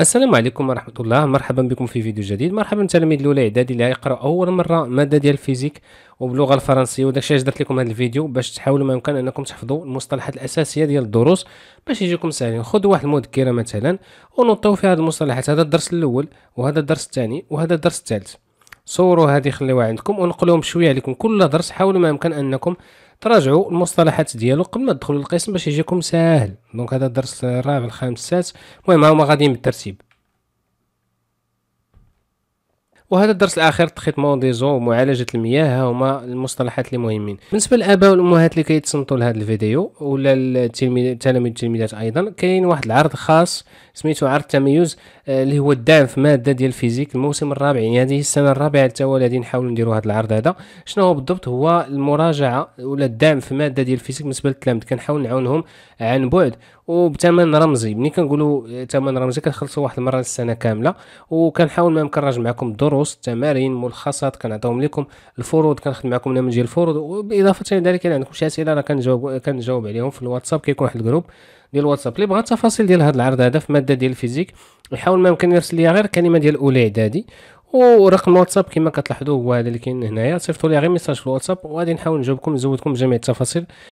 السلام عليكم ورحمة الله مرحبا بكم في فيديو جديد مرحبا تلاميذ الأولى إعدادي اللي يقرأ أول مرة مادة ديال الفيزيك وباللغة الفرنسية وداكشي علاش درت لكم هذا الفيديو باش تحاولوا ما يمكن أنكم تحفظوا المصطلحات الأساسية ديال الدروس باش يجيكم ساهلين خذوا واحد المذكرة مثلا ونطيو في هذه المصطلحات هذا الدرس الأول وهذا الدرس الثاني وهذا الدرس الثالث صوروا هذه خليوها عندكم ونقلوهم شويه عليكم كل درس حاولوا ما امكن انكم تراجعوا المصطلحات ديالو قبل ما تدخلوا للقسم باش يجيكم ساهل دونك هذا الدرس الرابع الخامس السادس المهم هما غاديين بالترتيب وهذا الدرس الاخير تريتمون دي زو ومعالجه المياه ها هما المصطلحات اللي مهمين بالنسبه للاباء والامهات اللي كيتصنتوا لهذا الفيديو ولا التلاميذ التلاميذات ايضا كاين واحد العرض خاص سميتو عرض التميز آه، اللي هو الدعم في ماده ديال الفيزيك الموسم الرابع يعني هذه السنه الرابعه التوالي غادي نحاولوا نديروا هذا العرض هذا شنو هو بالضبط هو المراجعه ولا الدعم في ماده ديال الفيزيك بالنسبه للتلاميذ كنحاول نعاونهم عن بعد وبثمن رمزي ملي كنقولوا ثمن رمزي كنخلصوا واحد المره السنه كامله وكنحاول ما يمكن نراجع معكم الدور دروس تمارين ملخصات كنعطيهم لكم الفروض كنخدم معكم من جهه الفروض وبالاضافه الى ذلك عندكم شي اسئله راه كنجاوب كنجاوب عليهم في الواتساب كيكون واحد الجروب ديال الواتساب اللي بغى التفاصيل ديال هذا العرض هذا في ماده ديال الفيزيك يحاول ما يمكن يرسل لي غير كلمه ديال اولى اعدادي ورقم الواتساب كما كتلاحظوا هو هذا اللي كاين هنايا صيفطوا لي غير ميساج في الواتساب وغادي نحاول نجاوبكم نزودكم جميع التفاصيل